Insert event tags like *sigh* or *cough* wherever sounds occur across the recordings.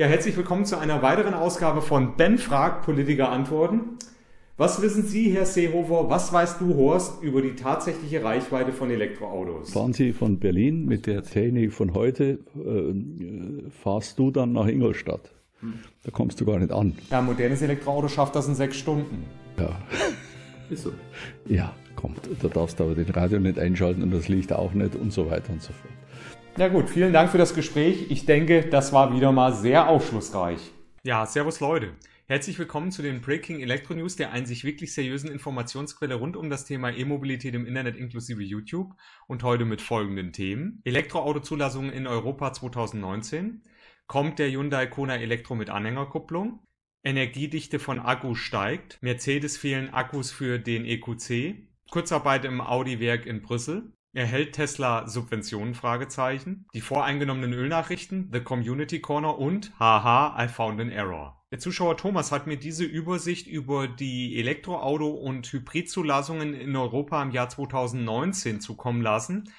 Ja, herzlich willkommen zu einer weiteren Ausgabe von Ben fragt Politiker Antworten. Was wissen Sie, Herr Seehofer, was weißt du, Horst, über die tatsächliche Reichweite von Elektroautos? Fahren Sie von Berlin mit der Technik von heute, äh, fahrst du dann nach Ingolstadt. Hm. Da kommst du gar nicht an. Ja, ein modernes Elektroauto schafft das in sechs Stunden. Ja. *laughs* Ist so. Ja, kommt. Da darfst du aber den Radio nicht einschalten und das Licht auch nicht und so weiter und so fort. Ja gut, vielen Dank für das Gespräch. Ich denke, das war wieder mal sehr aufschlussreich. Ja, servus Leute. Herzlich willkommen zu den Breaking Electro News, der einzig wirklich seriösen Informationsquelle rund um das Thema E-Mobilität im Internet inklusive YouTube und heute mit folgenden Themen. Elektroautozulassungen in Europa 2019. Kommt der Hyundai Kona Elektro mit Anhängerkupplung? Energiedichte von Akku steigt. Mercedes fehlen Akkus für den EQC. Kurzarbeit im Audi-Werk in Brüssel. Erhält Tesla Subventionen? Die voreingenommenen Ölnachrichten, The Community Corner und Haha, I found an error. Der Zuschauer Thomas hat mir diese Übersicht über die Elektroauto- und Hybridzulassungen in Europa im Jahr 2019 zukommen lassen.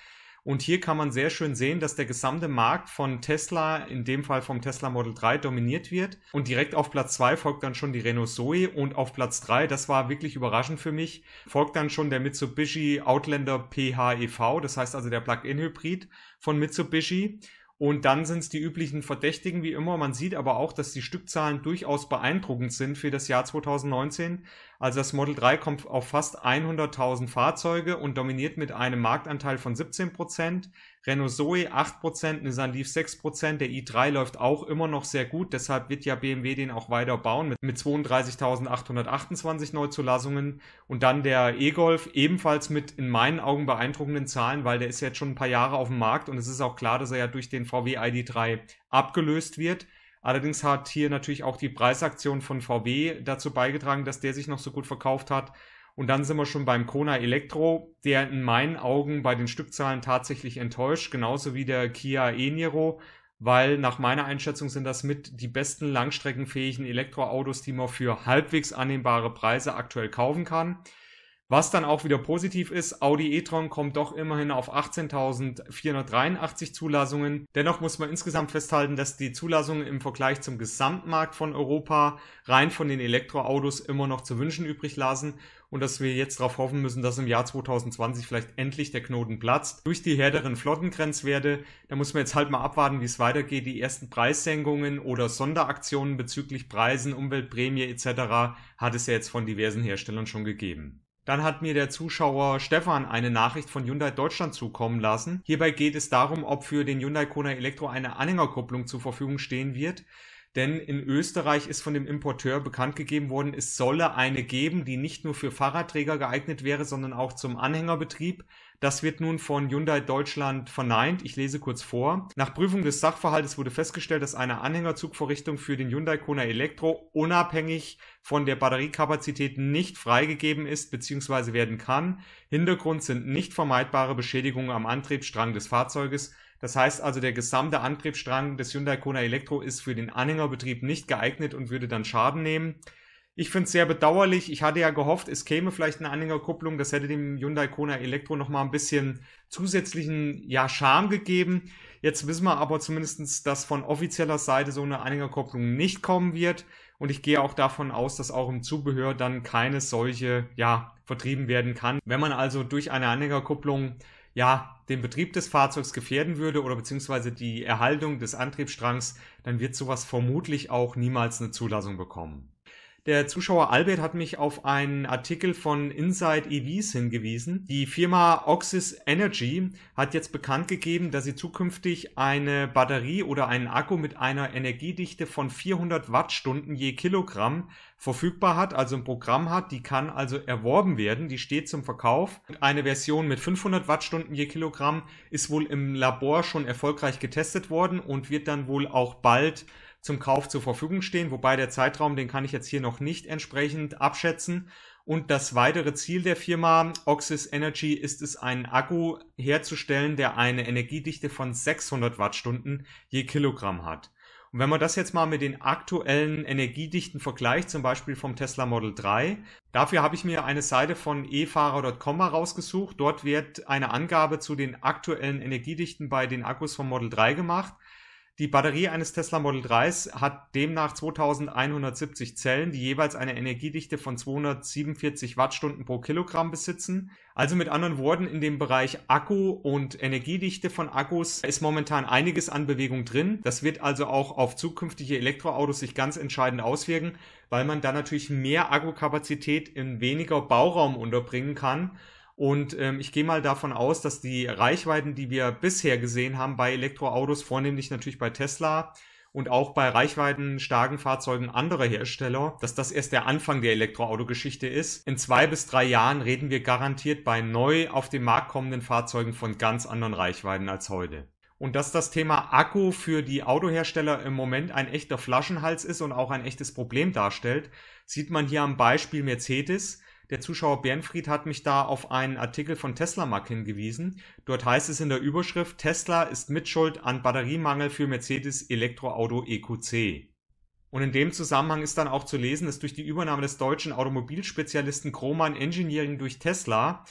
Und hier kann man sehr schön sehen, dass der gesamte Markt von Tesla, in dem Fall vom Tesla Model 3, dominiert wird. Und direkt auf Platz 2 folgt dann schon die Renault Zoe und auf Platz 3, das war wirklich überraschend für mich, folgt dann schon der Mitsubishi Outlander PHEV, das heißt also der Plug-in-Hybrid von Mitsubishi. Und dann sind es die üblichen Verdächtigen wie immer. Man sieht aber auch, dass die Stückzahlen durchaus beeindruckend sind für das Jahr 2019. Also das Model 3 kommt auf fast 100.000 Fahrzeuge und dominiert mit einem Marktanteil von 17 Prozent. Renault Zoe 8%, Nissan Leaf 6%, der i3 läuft auch immer noch sehr gut, deshalb wird ja BMW den auch weiter bauen mit, mit 32.828 Neuzulassungen und dann der E-Golf ebenfalls mit in meinen Augen beeindruckenden Zahlen, weil der ist jetzt schon ein paar Jahre auf dem Markt und es ist auch klar, dass er ja durch den VW ID3 abgelöst wird. Allerdings hat hier natürlich auch die Preisaktion von VW dazu beigetragen, dass der sich noch so gut verkauft hat. Und dann sind wir schon beim Kona Elektro, der in meinen Augen bei den Stückzahlen tatsächlich enttäuscht, genauso wie der Kia E-Niro, weil nach meiner Einschätzung sind das mit die besten langstreckenfähigen Elektroautos, die man für halbwegs annehmbare Preise aktuell kaufen kann. Was dann auch wieder positiv ist, Audi e-tron kommt doch immerhin auf 18.483 Zulassungen. Dennoch muss man insgesamt festhalten, dass die Zulassungen im Vergleich zum Gesamtmarkt von Europa rein von den Elektroautos immer noch zu wünschen übrig lassen und dass wir jetzt darauf hoffen müssen, dass im Jahr 2020 vielleicht endlich der Knoten platzt. Durch die härteren Flottengrenzwerte, da muss man jetzt halt mal abwarten, wie es weitergeht. Die ersten Preissenkungen oder Sonderaktionen bezüglich Preisen, Umweltprämie etc. hat es ja jetzt von diversen Herstellern schon gegeben. Dann hat mir der Zuschauer Stefan eine Nachricht von Hyundai Deutschland zukommen lassen. Hierbei geht es darum, ob für den Hyundai Kona Elektro eine Anhängerkupplung zur Verfügung stehen wird denn in Österreich ist von dem Importeur bekannt gegeben worden, es solle eine geben, die nicht nur für Fahrradträger geeignet wäre, sondern auch zum Anhängerbetrieb. Das wird nun von Hyundai Deutschland verneint. Ich lese kurz vor. Nach Prüfung des Sachverhaltes wurde festgestellt, dass eine Anhängerzugvorrichtung für den Hyundai Kona Elektro unabhängig von der Batteriekapazität nicht freigegeben ist bzw. werden kann. Hintergrund sind nicht vermeidbare Beschädigungen am Antriebsstrang des Fahrzeuges, das heißt also, der gesamte Antriebsstrang des Hyundai Kona Elektro ist für den Anhängerbetrieb nicht geeignet und würde dann Schaden nehmen. Ich finde es sehr bedauerlich. Ich hatte ja gehofft, es käme vielleicht eine Anhängerkupplung. Das hätte dem Hyundai Kona Elektro nochmal ein bisschen zusätzlichen ja, Charme gegeben. Jetzt wissen wir aber zumindestens, dass von offizieller Seite so eine Anhängerkupplung nicht kommen wird. Und ich gehe auch davon aus, dass auch im Zubehör dann keine solche, ja, vertrieben werden kann. Wenn man also durch eine Anhängerkupplung ja, den Betrieb des Fahrzeugs gefährden würde oder beziehungsweise die Erhaltung des Antriebsstrangs, dann wird sowas vermutlich auch niemals eine Zulassung bekommen. Der Zuschauer Albert hat mich auf einen Artikel von Inside EVs hingewiesen. Die Firma Oxys Energy hat jetzt bekannt gegeben, dass sie zukünftig eine Batterie oder einen Akku mit einer Energiedichte von 400 Wattstunden je Kilogramm verfügbar hat, also ein Programm hat, die kann also erworben werden, die steht zum Verkauf. Eine Version mit 500 Wattstunden je Kilogramm ist wohl im Labor schon erfolgreich getestet worden und wird dann wohl auch bald zum Kauf zur Verfügung stehen, wobei der Zeitraum, den kann ich jetzt hier noch nicht entsprechend abschätzen. Und das weitere Ziel der Firma Oxys Energy ist es, einen Akku herzustellen, der eine Energiedichte von 600 Wattstunden je Kilogramm hat. Und wenn man das jetzt mal mit den aktuellen Energiedichten vergleicht, zum Beispiel vom Tesla Model 3, dafür habe ich mir eine Seite von efahrer.com herausgesucht. Dort wird eine Angabe zu den aktuellen Energiedichten bei den Akkus vom Model 3 gemacht. Die Batterie eines Tesla Model 3s hat demnach 2170 Zellen, die jeweils eine Energiedichte von 247 Wattstunden pro Kilogramm besitzen. Also mit anderen Worten, in dem Bereich Akku und Energiedichte von Akkus ist momentan einiges an Bewegung drin. Das wird also auch auf zukünftige Elektroautos sich ganz entscheidend auswirken, weil man da natürlich mehr Akkukapazität in weniger Bauraum unterbringen kann. Und ähm, ich gehe mal davon aus, dass die Reichweiten, die wir bisher gesehen haben bei Elektroautos, vornehmlich natürlich bei Tesla und auch bei reichweitenstarken Fahrzeugen anderer Hersteller, dass das erst der Anfang der Elektroauto-Geschichte ist. In zwei bis drei Jahren reden wir garantiert bei neu auf den Markt kommenden Fahrzeugen von ganz anderen Reichweiten als heute. Und dass das Thema Akku für die Autohersteller im Moment ein echter Flaschenhals ist und auch ein echtes Problem darstellt, sieht man hier am Beispiel Mercedes, der Zuschauer Bernfried hat mich da auf einen Artikel von Teslamark hingewiesen. Dort heißt es in der Überschrift, Tesla ist Mitschuld an Batteriemangel für Mercedes Elektroauto EQC. Und in dem Zusammenhang ist dann auch zu lesen, dass durch die Übernahme des deutschen Automobilspezialisten Kroman Engineering durch Tesla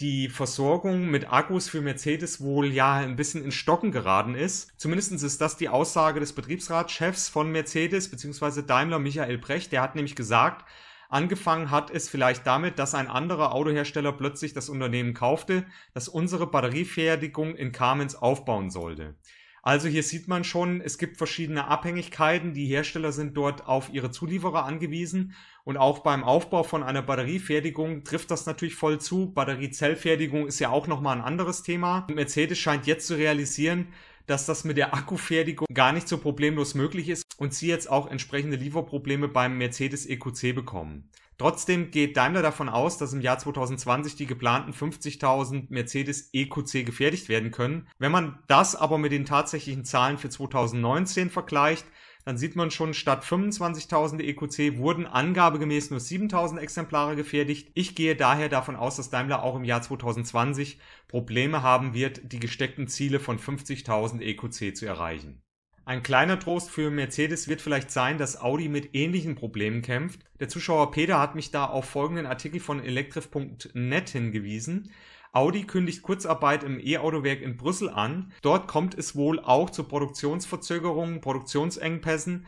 die Versorgung mit Akkus für Mercedes wohl ja ein bisschen in Stocken geraten ist. Zumindest ist das die Aussage des Betriebsratschefs von Mercedes bzw. Daimler Michael Brecht. Der hat nämlich gesagt, Angefangen hat es vielleicht damit, dass ein anderer Autohersteller plötzlich das Unternehmen kaufte, das unsere Batteriefertigung in Kamenz aufbauen sollte. Also hier sieht man schon, es gibt verschiedene Abhängigkeiten. Die Hersteller sind dort auf ihre Zulieferer angewiesen. Und auch beim Aufbau von einer Batteriefertigung trifft das natürlich voll zu. Batteriezellfertigung ist ja auch nochmal ein anderes Thema. Mercedes scheint jetzt zu realisieren, dass das mit der Akkufertigung gar nicht so problemlos möglich ist und sie jetzt auch entsprechende Lieferprobleme beim Mercedes EQC bekommen. Trotzdem geht Daimler davon aus, dass im Jahr 2020 die geplanten 50.000 Mercedes EQC gefertigt werden können. Wenn man das aber mit den tatsächlichen Zahlen für 2019 vergleicht, dann sieht man schon, statt 25.000 EQC wurden angabegemäß nur 7.000 Exemplare gefertigt. Ich gehe daher davon aus, dass Daimler auch im Jahr 2020 Probleme haben wird, die gesteckten Ziele von 50.000 EQC zu erreichen. Ein kleiner Trost für Mercedes wird vielleicht sein, dass Audi mit ähnlichen Problemen kämpft. Der Zuschauer Peter hat mich da auf folgenden Artikel von elektrif.net hingewiesen. Audi kündigt Kurzarbeit im E-Autowerk in Brüssel an. Dort kommt es wohl auch zu Produktionsverzögerungen, Produktionsengpässen,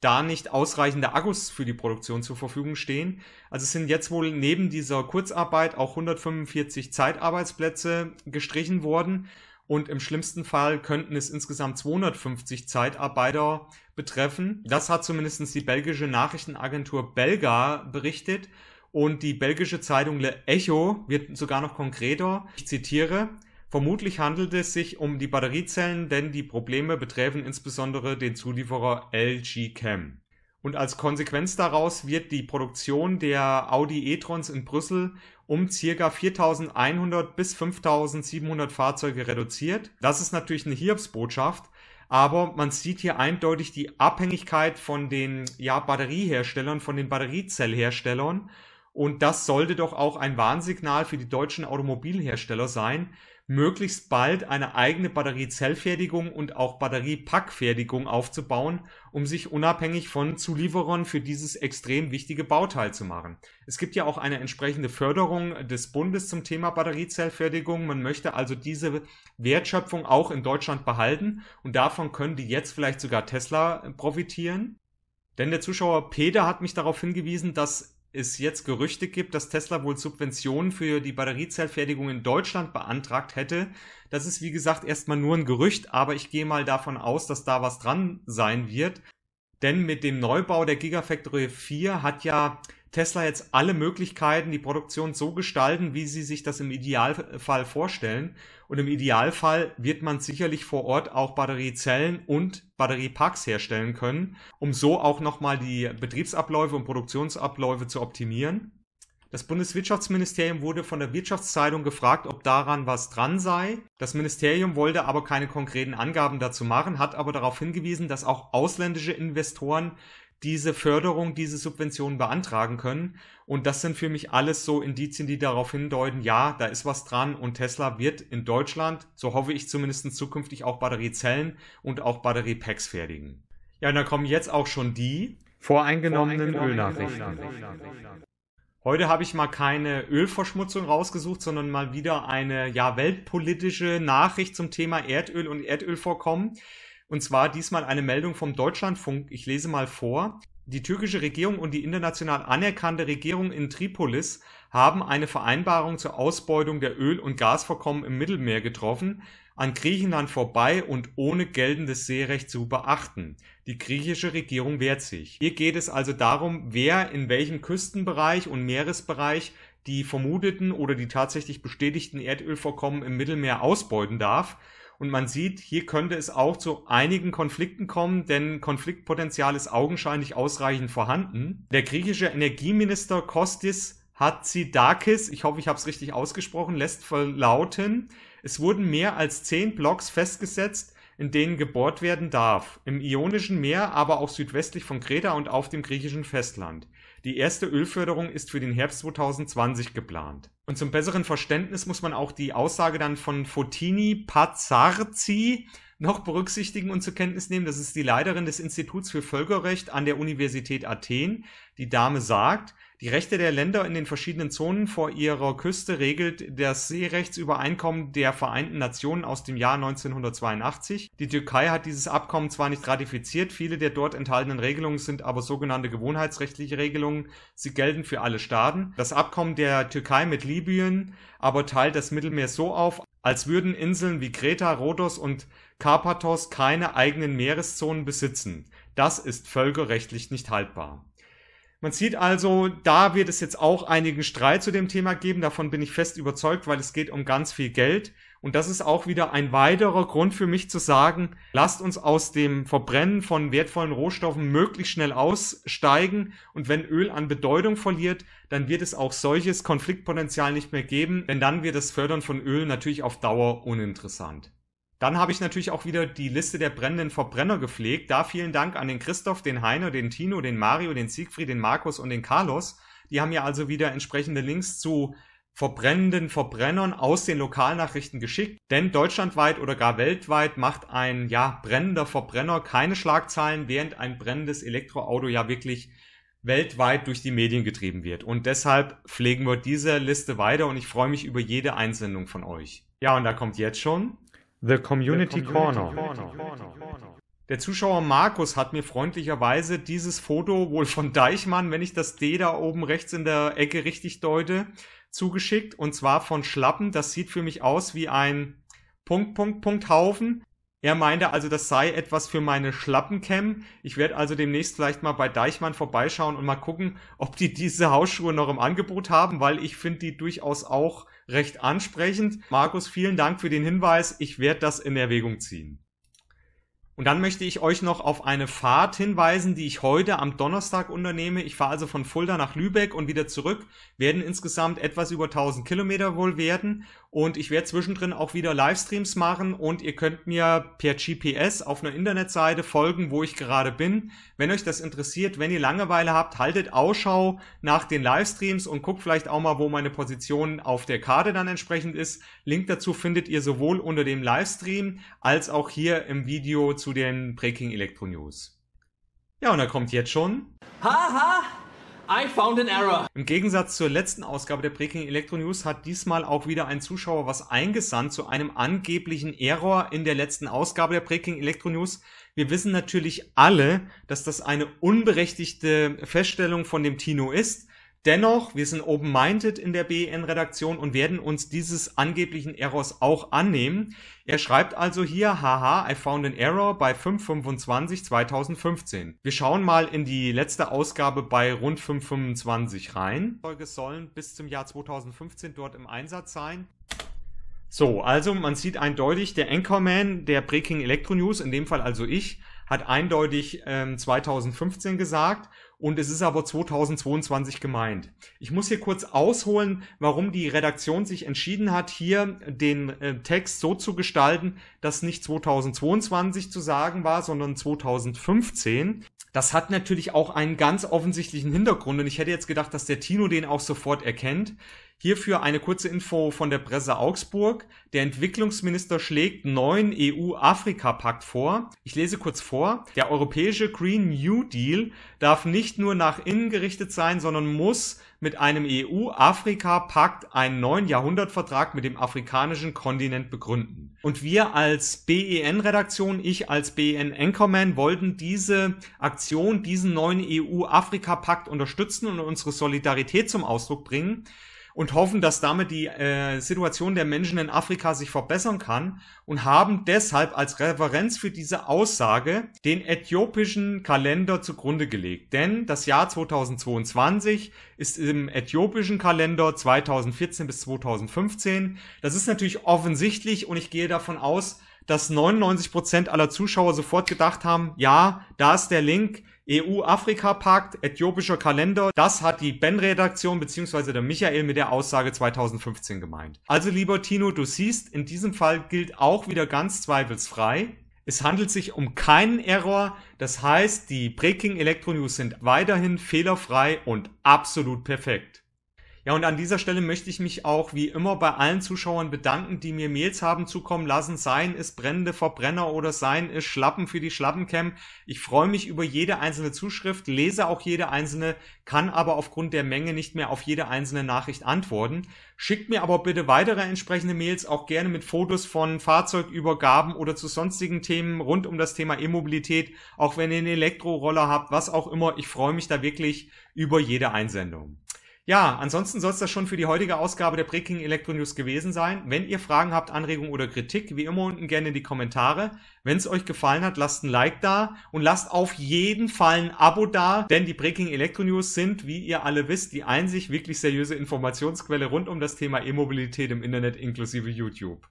da nicht ausreichende Akkus für die Produktion zur Verfügung stehen. Also es sind jetzt wohl neben dieser Kurzarbeit auch 145 Zeitarbeitsplätze gestrichen worden. Und im schlimmsten Fall könnten es insgesamt 250 Zeitarbeiter betreffen. Das hat zumindest die belgische Nachrichtenagentur Belga berichtet. Und die belgische Zeitung Le Echo wird sogar noch konkreter. Ich zitiere. Vermutlich handelt es sich um die Batteriezellen, denn die Probleme betreffen insbesondere den Zulieferer LG Chem. Und als Konsequenz daraus wird die Produktion der Audi e-trons in Brüssel um circa 4100 bis 5700 Fahrzeuge reduziert. Das ist natürlich eine Hiobsbotschaft, aber man sieht hier eindeutig die Abhängigkeit von den ja, Batterieherstellern, von den Batteriezellherstellern und das sollte doch auch ein Warnsignal für die deutschen Automobilhersteller sein, möglichst bald eine eigene Batteriezellfertigung und auch Batteriepackfertigung aufzubauen, um sich unabhängig von Zulieferern für dieses extrem wichtige Bauteil zu machen. Es gibt ja auch eine entsprechende Förderung des Bundes zum Thema Batteriezellfertigung. Man möchte also diese Wertschöpfung auch in Deutschland behalten und davon könnte jetzt vielleicht sogar Tesla profitieren. Denn der Zuschauer Peter hat mich darauf hingewiesen, dass es jetzt Gerüchte gibt, dass Tesla wohl Subventionen für die Batteriezellfertigung in Deutschland beantragt hätte. Das ist wie gesagt erstmal nur ein Gerücht, aber ich gehe mal davon aus, dass da was dran sein wird. Denn mit dem Neubau der Gigafactory 4 hat ja Tesla jetzt alle Möglichkeiten, die Produktion so gestalten, wie sie sich das im Idealfall vorstellen. Und im Idealfall wird man sicherlich vor Ort auch Batteriezellen und Batterieparks herstellen können, um so auch nochmal die Betriebsabläufe und Produktionsabläufe zu optimieren. Das Bundeswirtschaftsministerium wurde von der Wirtschaftszeitung gefragt, ob daran was dran sei. Das Ministerium wollte aber keine konkreten Angaben dazu machen, hat aber darauf hingewiesen, dass auch ausländische Investoren diese Förderung, diese Subventionen beantragen können. Und das sind für mich alles so Indizien, die darauf hindeuten, ja, da ist was dran und Tesla wird in Deutschland, so hoffe ich zumindest zukünftig auch Batteriezellen und auch Batteriepacks fertigen. Ja, und dann kommen jetzt auch schon die voreingenommenen, Ölnachrichten. Ölnachrichten. Heute habe ich mal keine Ölverschmutzung rausgesucht, sondern mal wieder eine ja weltpolitische Nachricht zum Thema Erdöl und Erdölvorkommen. Und zwar diesmal eine Meldung vom Deutschlandfunk. Ich lese mal vor. Die türkische Regierung und die international anerkannte Regierung in Tripolis haben eine Vereinbarung zur Ausbeutung der Öl- und Gasvorkommen im Mittelmeer getroffen, an Griechenland vorbei und ohne geltendes Seerecht zu beachten. Die griechische Regierung wehrt sich. Hier geht es also darum, wer in welchem Küstenbereich und Meeresbereich die vermuteten oder die tatsächlich bestätigten Erdölvorkommen im Mittelmeer ausbeuten darf. Und man sieht, hier könnte es auch zu einigen Konflikten kommen, denn Konfliktpotenzial ist augenscheinlich ausreichend vorhanden. Der griechische Energieminister Kostis Hatzidakis, ich hoffe, ich habe es richtig ausgesprochen, lässt verlauten, es wurden mehr als zehn Blocks festgesetzt, in denen gebohrt werden darf, im Ionischen Meer, aber auch südwestlich von Kreta und auf dem griechischen Festland. Die erste Ölförderung ist für den Herbst 2020 geplant. Und zum besseren Verständnis muss man auch die Aussage dann von Fotini Pazarzi noch berücksichtigen und zur Kenntnis nehmen. Das ist die Leiterin des Instituts für Völkerrecht an der Universität Athen. Die Dame sagt, die Rechte der Länder in den verschiedenen Zonen vor ihrer Küste regelt das Seerechtsübereinkommen der Vereinten Nationen aus dem Jahr 1982. Die Türkei hat dieses Abkommen zwar nicht ratifiziert, viele der dort enthaltenen Regelungen sind aber sogenannte gewohnheitsrechtliche Regelungen. Sie gelten für alle Staaten. Das Abkommen der Türkei mit Libyen aber teilt das Mittelmeer so auf, als würden Inseln wie Kreta, Rhodos und Karpathos keine eigenen Meereszonen besitzen. Das ist völkerrechtlich nicht haltbar. Man sieht also, da wird es jetzt auch einigen Streit zu dem Thema geben. Davon bin ich fest überzeugt, weil es geht um ganz viel Geld. Und das ist auch wieder ein weiterer Grund für mich zu sagen, lasst uns aus dem Verbrennen von wertvollen Rohstoffen möglichst schnell aussteigen. Und wenn Öl an Bedeutung verliert, dann wird es auch solches Konfliktpotenzial nicht mehr geben, denn dann wird das Fördern von Öl natürlich auf Dauer uninteressant. Dann habe ich natürlich auch wieder die Liste der brennenden Verbrenner gepflegt. Da vielen Dank an den Christoph, den Heiner, den Tino, den Mario, den Siegfried, den Markus und den Carlos. Die haben ja also wieder entsprechende Links zu verbrennenden Verbrennern aus den Lokalnachrichten geschickt. Denn deutschlandweit oder gar weltweit macht ein ja brennender Verbrenner keine Schlagzeilen, während ein brennendes Elektroauto ja wirklich weltweit durch die Medien getrieben wird. Und deshalb pflegen wir diese Liste weiter und ich freue mich über jede Einsendung von euch. Ja, und da kommt jetzt schon The Community, The Community Corner. Corner. Der Zuschauer Markus hat mir freundlicherweise dieses Foto wohl von Deichmann, wenn ich das D da oben rechts in der Ecke richtig deute, zugeschickt. Und zwar von Schlappen. Das sieht für mich aus wie ein Punkt, Punkt, Punkt Haufen. Er meinte also, das sei etwas für meine Schlappencam. Ich werde also demnächst vielleicht mal bei Deichmann vorbeischauen und mal gucken, ob die diese Hausschuhe noch im Angebot haben, weil ich finde die durchaus auch recht ansprechend. Markus, vielen Dank für den Hinweis. Ich werde das in Erwägung ziehen. Und dann möchte ich euch noch auf eine Fahrt hinweisen, die ich heute am Donnerstag unternehme. Ich fahre also von Fulda nach Lübeck und wieder zurück, werden insgesamt etwas über 1000 Kilometer wohl werden. Und ich werde zwischendrin auch wieder Livestreams machen und ihr könnt mir per GPS auf einer Internetseite folgen, wo ich gerade bin. Wenn euch das interessiert, wenn ihr Langeweile habt, haltet Ausschau nach den Livestreams und guckt vielleicht auch mal, wo meine Position auf der Karte dann entsprechend ist. Link dazu findet ihr sowohl unter dem Livestream als auch hier im Video zu den Breaking Electro News. Ja, und da kommt jetzt schon. Haha! Ha. I found an error. Im Gegensatz zur letzten Ausgabe der Breaking Electro News hat diesmal auch wieder ein Zuschauer was eingesandt zu einem angeblichen Error in der letzten Ausgabe der Breaking Electro News. Wir wissen natürlich alle, dass das eine unberechtigte Feststellung von dem Tino ist Dennoch, wir sind open-minded in der BN-Redaktion und werden uns dieses angeblichen Errors auch annehmen. Er schreibt also hier, haha, I found an error bei 525 2015. Wir schauen mal in die letzte Ausgabe bei rund 525 rein. Folge sollen bis zum Jahr 2015 dort im Einsatz sein. So, also man sieht eindeutig, der Anchorman der Breaking Electro News, in dem Fall also ich, hat eindeutig ähm, 2015 gesagt und es ist aber 2022 gemeint. Ich muss hier kurz ausholen, warum die Redaktion sich entschieden hat, hier den äh, Text so zu gestalten, dass nicht 2022 zu sagen war, sondern 2015. Das hat natürlich auch einen ganz offensichtlichen Hintergrund und ich hätte jetzt gedacht, dass der Tino den auch sofort erkennt. Hierfür eine kurze Info von der Presse Augsburg. Der Entwicklungsminister schlägt neuen EU-Afrika-Pakt vor. Ich lese kurz vor. Der europäische Green New Deal darf nicht nur nach innen gerichtet sein, sondern muss mit einem EU-Afrika-Pakt einen neuen Jahrhundertvertrag mit dem afrikanischen Kontinent begründen. Und wir als BEN-Redaktion, ich als BEN-Anchorman, wollten diese Aktion, diesen neuen EU-Afrika-Pakt unterstützen und unsere Solidarität zum Ausdruck bringen und hoffen, dass damit die äh, Situation der Menschen in Afrika sich verbessern kann und haben deshalb als Referenz für diese Aussage den äthiopischen Kalender zugrunde gelegt. Denn das Jahr 2022 ist im äthiopischen Kalender 2014 bis 2015. Das ist natürlich offensichtlich und ich gehe davon aus, dass 99% Prozent aller Zuschauer sofort gedacht haben, ja, da ist der Link, EU-Afrika-Pakt, äthiopischer Kalender, das hat die Ben-Redaktion bzw. der Michael mit der Aussage 2015 gemeint. Also lieber Tino, du siehst, in diesem Fall gilt auch wieder ganz zweifelsfrei, es handelt sich um keinen Error. Das heißt, die Breaking Electro News sind weiterhin fehlerfrei und absolut perfekt. Ja, und an dieser Stelle möchte ich mich auch wie immer bei allen Zuschauern bedanken, die mir Mails haben zukommen lassen. seien es brennende Verbrenner oder seien es Schlappen für die Schlappencam. Ich freue mich über jede einzelne Zuschrift, lese auch jede einzelne, kann aber aufgrund der Menge nicht mehr auf jede einzelne Nachricht antworten. Schickt mir aber bitte weitere entsprechende Mails, auch gerne mit Fotos von Fahrzeugübergaben oder zu sonstigen Themen rund um das Thema E-Mobilität, auch wenn ihr einen Elektroroller habt, was auch immer. Ich freue mich da wirklich über jede Einsendung. Ja, ansonsten soll es das schon für die heutige Ausgabe der Breaking Electro News gewesen sein. Wenn ihr Fragen habt, Anregungen oder Kritik, wie immer unten gerne in die Kommentare. Wenn es euch gefallen hat, lasst ein Like da und lasst auf jeden Fall ein Abo da, denn die Breaking Electro News sind, wie ihr alle wisst, die einzig wirklich seriöse Informationsquelle rund um das Thema E-Mobilität im Internet inklusive YouTube.